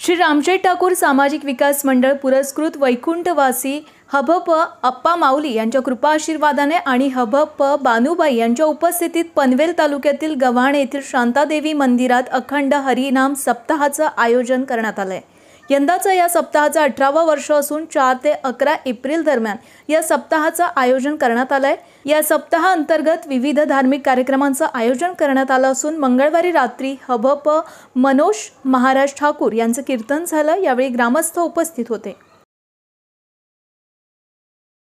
श्री रामशेठ ठाकूर सामाजिक विकास मंडळ पुरस्कृत वैकुंठवासी हभप अप्पा माऊली यांच्या कृपा आशीर्वादाने आणि हभप बानुबाई यांच्या उपस्थितीत पनवेल तालुक्यातील गव्हाण येथील शांतादेवी मंदिरात अखंड हरिनाम सप्ताहाचं आयोजन करण्यात आलं आहे यंदाचा या सप्ताहाचा अठरावा वर्ष असून चार ते अकरा एप्रिल दरम्यान या सप्ताहाचं आयोजन करण्यात आलं आहे या सप्ताहाअंतर्गत विविध धार्मिक कार्यक्रमांचं आयोजन करण्यात आलं असून मंगळवारी रात्री हभप मनोज महाराज ठाकूर यांचं कीर्तन झालं यावेळी ग्रामस्थ उपस्थित होते